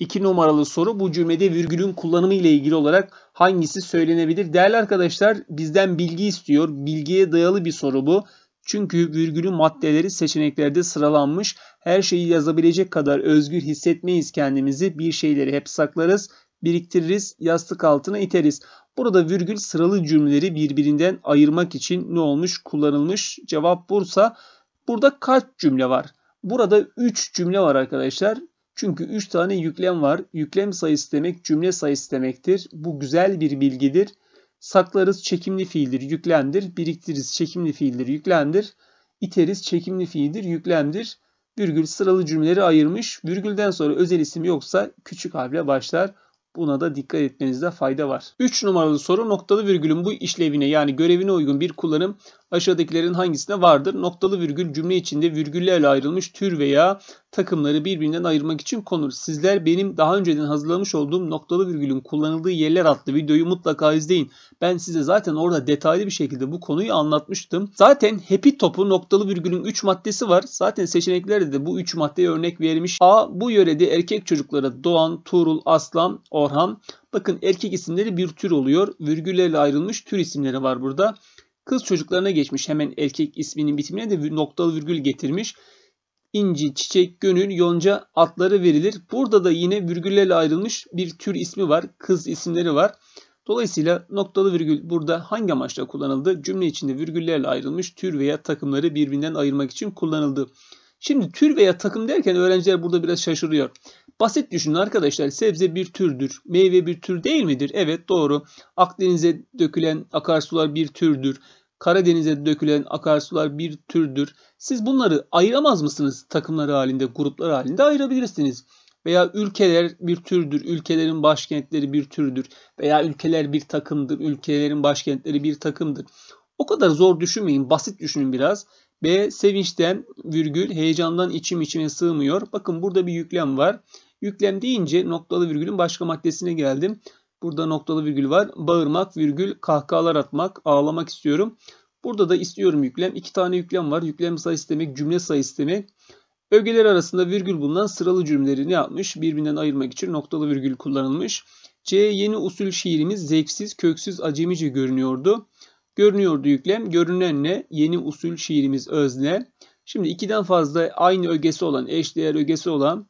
2 numaralı soru bu cümlede virgülün kullanımı ile ilgili olarak hangisi söylenebilir? Değerli arkadaşlar bizden bilgi istiyor. Bilgiye dayalı bir soru bu. Çünkü virgülün maddeleri seçeneklerde sıralanmış. Her şeyi yazabilecek kadar özgür hissetmeyiz kendimizi. Bir şeyleri hep saklarız, biriktiririz, yastık altına iteriz. Burada virgül sıralı cümleleri birbirinden ayırmak için ne olmuş kullanılmış? Cevap Bursa. Burada kaç cümle var? Burada 3 cümle var arkadaşlar. Çünkü 3 tane yüklem var. Yüklem sayısı demek cümle sayısı demektir. Bu güzel bir bilgidir. Saklarız çekimli fiildir, yüklemdir. Biriktiriz çekimli fiildir, yüklemdir. İteriz çekimli fiildir, yüklemdir. Virgül sıralı cümleleri ayırmış. Virgülden sonra özel isim yoksa küçük harfle başlar. Buna da dikkat etmenizde fayda var. 3 numaralı soru noktalı virgülün bu işlevine yani görevine uygun bir kullanım aşağıdakilerin hangisine vardır? Noktalı virgül cümle içinde virgüllerle ayrılmış tür veya takımları birbirinden ayırmak için konur. Sizler benim daha önceden hazırlamış olduğum noktalı virgülün kullanıldığı yerler adlı videoyu mutlaka izleyin. Ben size zaten orada detaylı bir şekilde bu konuyu anlatmıştım. Zaten happy topu noktalı virgülün 3 maddesi var. Zaten seçeneklerde de bu 3 maddeye örnek vermiş. A. Bu yörede erkek çocuklara Doğan, Tuğrul, Aslan, Orhan. Bakın erkek isimleri bir tür oluyor. Virgüllerle ayrılmış tür isimleri var burada. Kız çocuklarına geçmiş hemen erkek isminin bitimine de noktalı virgül getirmiş. İnci, çiçek, gönül, yonca atları verilir. Burada da yine virgüllerle ayrılmış bir tür ismi var. Kız isimleri var. Dolayısıyla noktalı virgül burada hangi amaçla kullanıldı? Cümle içinde virgüllerle ayrılmış tür veya takımları birbirinden ayırmak için kullanıldı. Şimdi tür veya takım derken öğrenciler burada biraz şaşırıyor. Basit düşünün arkadaşlar. Sebze bir türdür. Meyve bir tür değil midir? Evet doğru. Akdeniz'e dökülen akarsular bir türdür. Karadeniz'e dökülen akarsular bir türdür. Siz bunları ayıramaz mısınız takımları halinde, gruplar halinde ayırabilirsiniz. Veya ülkeler bir türdür, ülkelerin başkentleri bir türdür. Veya ülkeler bir takımdır, ülkelerin başkentleri bir takımdır. O kadar zor düşünmeyin, basit düşünün biraz. B. Sevinçten virgül heyecandan içim içime sığmıyor. Bakın burada bir yüklem var. Yüklem deyince noktalı virgülün başka maddesine geldim. Burada noktalı virgül var. Bağırmak virgül kahkahalar atmak. Ağlamak istiyorum. Burada da istiyorum yüklem. iki tane yüklem var. Yüklem sayısı demek cümle sayısı demek. Ögeler arasında virgül bulunan sıralı cümleleri ne yapmış? Birbirinden ayırmak için noktalı virgül kullanılmış. C. Yeni usul şiirimiz zevksiz, köksüz, acemice görünüyordu. Görünüyordu yüklem. Görünen ne? Yeni usul şiirimiz özne. Şimdi ikiden fazla aynı ögesi olan, eşdeğer ögesi olan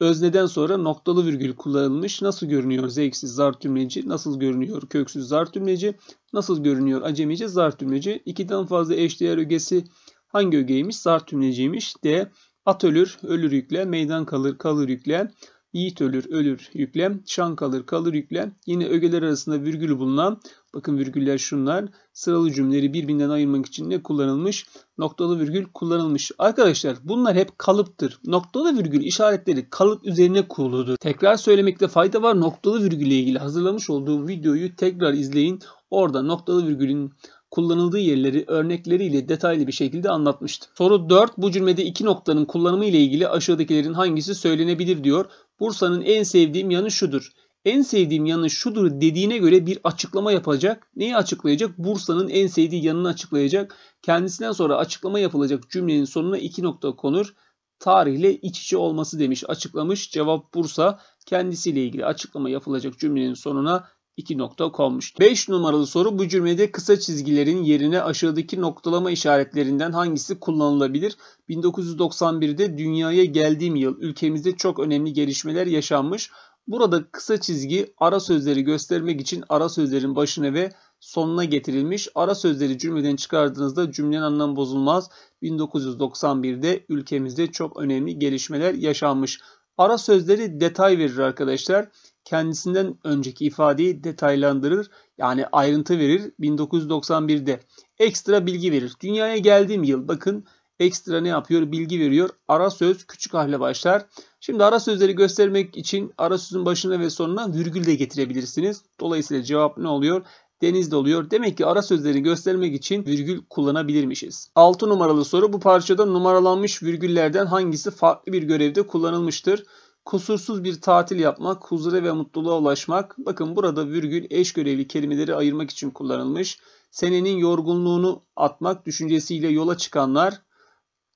Özneden sonra noktalı virgül kullanılmış. Nasıl görünüyor zevksiz zar tümleci? Nasıl görünüyor köksüz zar tümleci? Nasıl görünüyor acemice zar tümleci? İkiden fazla eşdeğer ögesi hangi ögeymiş? Zar tümleciymiş. D. At ölür, ölür yükle, meydan kalır, kalır yükle. Yiğit ölür ölür yüklem. Şan kalır kalır yüklem. Yine ögeler arasında virgül bulunan bakın virgüller şunlar. Sıralı cümleleri birbirinden ayırmak için ne kullanılmış? Noktalı virgül kullanılmış. Arkadaşlar bunlar hep kalıptır. Noktalı virgül işaretleri kalıp üzerine kuruludur. Tekrar söylemekte fayda var. Noktalı virgül ile ilgili hazırlamış olduğum videoyu tekrar izleyin. Orada noktalı virgülün kullanıldığı yerleri örnekleriyle detaylı bir şekilde anlatmıştım. Soru 4. Bu cümlede iki noktanın kullanımı ile ilgili aşağıdakilerin hangisi söylenebilir diyor. Bursa'nın en sevdiğim yanı şudur. En sevdiğim yanı şudur dediğine göre bir açıklama yapacak. Neyi açıklayacak? Bursa'nın en sevdiği yanını açıklayacak. Kendisinden sonra açıklama yapılacak cümlenin sonuna iki nokta konur. Tarihle iç içe olması demiş. Açıklamış. Cevap Bursa. Kendisiyle ilgili açıklama yapılacak cümlenin sonuna 2 nokta konmuştur. 5 numaralı soru bu cümlede kısa çizgilerin yerine aşağıdaki noktalama işaretlerinden hangisi kullanılabilir? 1991'de dünyaya geldiğim yıl ülkemizde çok önemli gelişmeler yaşanmış. Burada kısa çizgi ara sözleri göstermek için ara sözlerin başına ve sonuna getirilmiş. Ara sözleri cümleden çıkardığınızda cümlenin anlamı bozulmaz. 1991'de ülkemizde çok önemli gelişmeler yaşanmış. Ara sözleri detay verir arkadaşlar kendisinden önceki ifadeyi detaylandırır yani ayrıntı verir 1991'de. Ekstra bilgi verir. Dünyaya geldiğim yıl bakın ekstra ne yapıyor? Bilgi veriyor. Ara söz küçük harfle başlar. Şimdi ara sözleri göstermek için ara sözün başına ve sonuna virgül de getirebilirsiniz. Dolayısıyla cevap ne oluyor? denizde oluyor. Demek ki ara sözlerini göstermek için virgül kullanabilirmişiz. 6 numaralı soru bu parçada numaralanmış virgüllerden hangisi farklı bir görevde kullanılmıştır? Kusursuz bir tatil yapmak, huzura ve mutluluğa ulaşmak. Bakın burada virgül eş görevli kelimeleri ayırmak için kullanılmış. Senenin yorgunluğunu atmak düşüncesiyle yola çıkanlar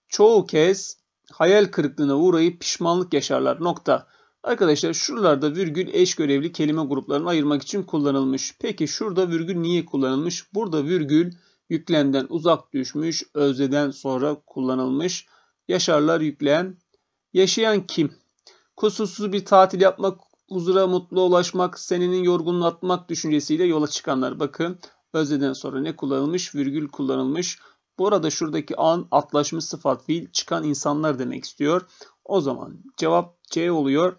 çoğu kez hayal kırıklığına uğrayıp pişmanlık yaşarlar. Nokta. Arkadaşlar şuralarda virgül eş görevli kelime gruplarını ayırmak için kullanılmış. Peki şurada virgül niye kullanılmış? Burada virgül yüklemden uzak düşmüş, özleden sonra kullanılmış. Yaşarlar yüklem. Yaşayan kim? Kusursuz bir tatil yapmak, huzura mutlu ulaşmak, senenin yorgunluğu atmak düşüncesiyle yola çıkanlar. Bakın özneden sonra ne kullanılmış? Virgül kullanılmış. Bu arada şuradaki an atlaşmış sıfat fiil çıkan insanlar demek istiyor. O zaman cevap C oluyor.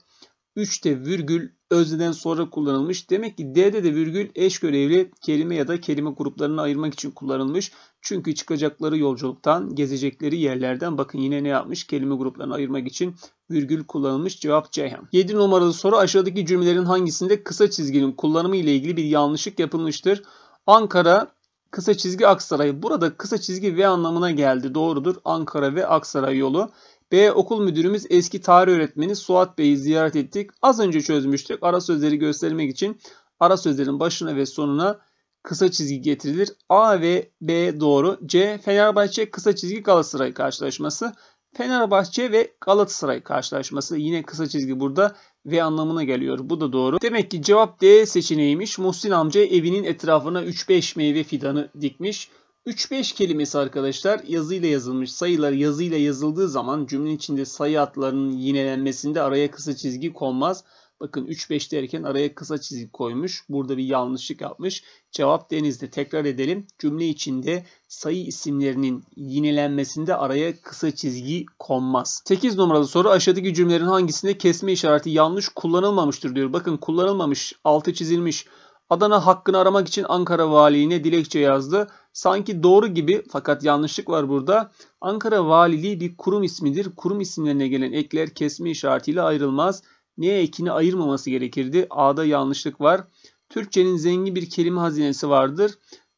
3'te virgül özneden sonra kullanılmış. Demek ki D'de de virgül eş görevli kelime ya da kelime gruplarını ayırmak için kullanılmış. Çünkü çıkacakları yolculuktan, gezecekleri yerlerden bakın yine ne yapmış kelime gruplarını ayırmak için virgül kullanılmış cevap Ceyhan. 7 numaralı soru aşağıdaki cümlelerin hangisinde kısa çizginin kullanımı ile ilgili bir yanlışlık yapılmıştır? Ankara kısa çizgi Aksaray. Burada kısa çizgi ve anlamına geldi. Doğrudur. Ankara ve Aksaray yolu. B. Okul müdürümüz eski tarih öğretmeni Suat Bey'i ziyaret ettik. Az önce çözmüştük. Ara sözleri göstermek için ara sözlerin başına ve sonuna kısa çizgi getirilir. A ve B doğru. C Fenerbahçe kısa çizgi Galatasaray karşılaşması. Fenerbahçe ve Galatasaray karşılaşması yine kısa çizgi burada ve anlamına geliyor. Bu da doğru. Demek ki cevap D seçeneğiymiş. Muhsin amca evinin etrafına 3-5 meyve fidanı dikmiş. 3-5 kelimesi arkadaşlar yazıyla yazılmış. Sayılar yazıyla yazıldığı zaman cümle içinde sayı hatlarının yinelenmesinde araya kısa çizgi konmaz. Bakın 3-5 derken araya kısa çizgi koymuş. Burada bir yanlışlık yapmış. Cevap Deniz'de tekrar edelim. Cümle içinde sayı isimlerinin yinelenmesinde araya kısa çizgi konmaz. 8 numaralı soru aşağıdaki cümlelerin hangisinde kesme işareti yanlış kullanılmamıştır diyor. Bakın kullanılmamış, altı çizilmiş. Adana hakkını aramak için Ankara valiliğine dilekçe yazdı. Sanki doğru gibi fakat yanlışlık var burada. Ankara Valiliği bir kurum ismidir. Kurum isimlerine gelen ekler kesme işaretiyle ayrılmaz. Neye ekini ayırmaması gerekirdi. A'da yanlışlık var. Türkçenin zengin bir kelime hazinesi vardır.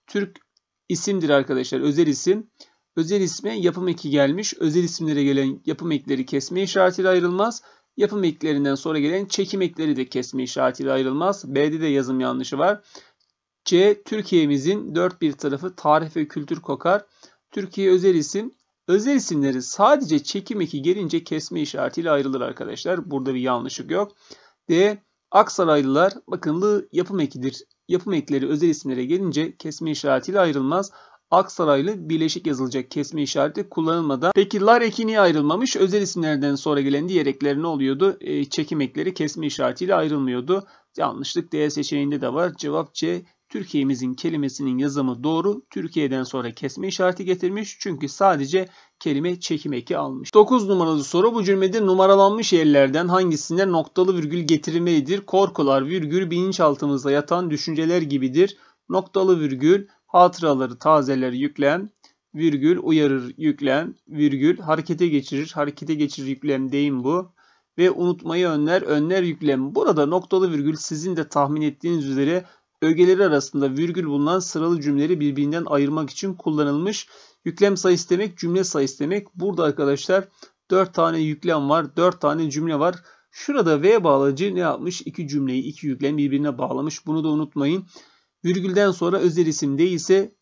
Türk isimdir arkadaşlar. Özel isim. Özel isme yapım eki gelmiş. Özel isimlere gelen yapım ekleri kesme işaretiyle ayrılmaz. Yapım eklerinden sonra gelen çekim ekleri de kesme işaretiyle ayrılmaz. B'de de yazım yanlışı var. C. Türkiye'mizin dört bir tarafı tarih ve kültür kokar. Türkiye özel isim Özel isimleri sadece çekim eki gelince kesme işaretiyle ayrılır arkadaşlar. Burada bir yanlışlık yok. D. Aksaraylılar bakın yapım ekidir. Yapım ekleri özel isimlere gelince kesme işaretiyle ayrılmaz. Aksaraylı birleşik yazılacak kesme işareti kullanılmadan. Peki lar eki niye ayrılmamış? Özel isimlerden sonra gelen diğer ekler ne oluyordu? E, çekim ekleri kesme işaretiyle ayrılmıyordu. Yanlışlık D seçeneğinde de var. Cevap C Türkiye'mizin kelimesinin yazımı doğru. Türkiye'den sonra kesme işareti getirmiş. Çünkü sadece kelime çekim eki almış. 9 numaralı soru bu cümlede numaralanmış yerlerden hangisinde noktalı virgül getirmelidir? Korkular virgül bilinçaltımızda yatan düşünceler gibidir. Noktalı virgül hatıraları tazeler yüklem virgül uyarır yüklem virgül harekete geçirir harekete geçirir yüklem deyim bu ve unutmayı önler önler yüklem. Burada noktalı virgül sizin de tahmin ettiğiniz üzere bölgeleri arasında virgül bulunan sıralı cümleleri birbirinden ayırmak için kullanılmış. Yüklem sayısı demek cümle sayısı demek. Burada arkadaşlar 4 tane yüklem var. 4 tane cümle var. Şurada V bağlacı ne yapmış? İki cümleyi, iki yüklem birbirine bağlamış. Bunu da unutmayın. Virgülden sonra özel isim değilse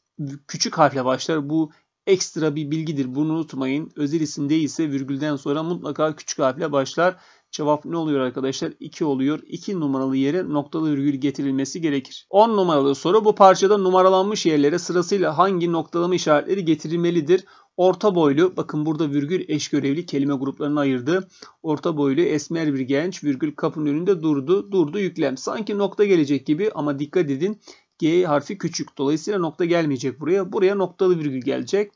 küçük harfle başlar. Bu ekstra bir bilgidir. Bunu unutmayın. Özel isim değilse virgülden sonra mutlaka küçük harfle başlar. Cevap ne oluyor arkadaşlar? 2 oluyor. 2 numaralı yere noktalı virgül getirilmesi gerekir. 10 numaralı soru bu parçada numaralanmış yerlere sırasıyla hangi noktalama işaretleri getirilmelidir? Orta boylu bakın burada virgül eş görevli kelime gruplarını ayırdı. Orta boylu esmer bir genç virgül kapının önünde durdu. Durdu yüklem. Sanki nokta gelecek gibi ama dikkat edin. G harfi küçük. Dolayısıyla nokta gelmeyecek buraya. Buraya noktalı virgül gelecek.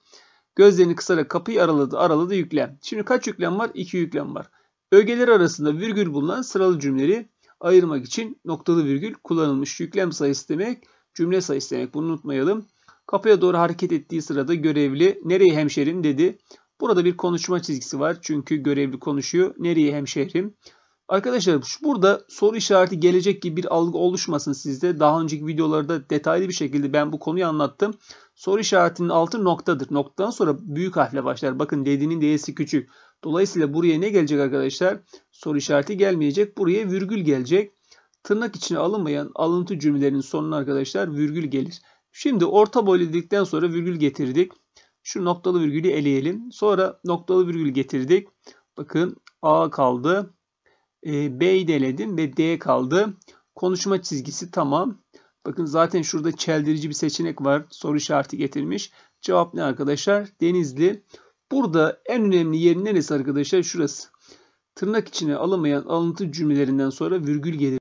Gözlerini kısarak kapıyı araladı. Araladı yüklem. Şimdi kaç yüklem var? 2 yüklem var. Ögeler arasında virgül bulunan sıralı cümleleri ayırmak için noktalı virgül kullanılmış. Yüklem sayısı demek cümle sayısı demek. Bunu unutmayalım. Kapıya doğru hareket ettiği sırada görevli nereye hemşerim dedi. Burada bir konuşma çizgisi var. Çünkü görevli konuşuyor. Nereye hemşehrim? Arkadaşlar burada soru işareti gelecek gibi bir algı oluşmasın sizde. Daha önceki videolarda detaylı bir şekilde ben bu konuyu anlattım. Soru işaretinin altı noktadır. Noktadan sonra büyük harfle başlar. Bakın dediğinin D'si küçük. Dolayısıyla buraya ne gelecek arkadaşlar? Soru işareti gelmeyecek. Buraya virgül gelecek. Tırnak içine alınmayan alıntı cümlelerin sonuna arkadaşlar virgül gelir. Şimdi orta boy dedikten sonra virgül getirdik. Şu noktalı virgülü eleyelim. Sonra noktalı virgül getirdik. Bakın A kaldı. E, B'yi de eledim ve D kaldı. Konuşma çizgisi tamam. Bakın zaten şurada çeldirici bir seçenek var. Soru işareti getirmiş. Cevap ne arkadaşlar? Denizli Burada en önemli yer neresi arkadaşlar? Şurası. Tırnak içine alamayan alıntı cümlelerinden sonra virgül gelir.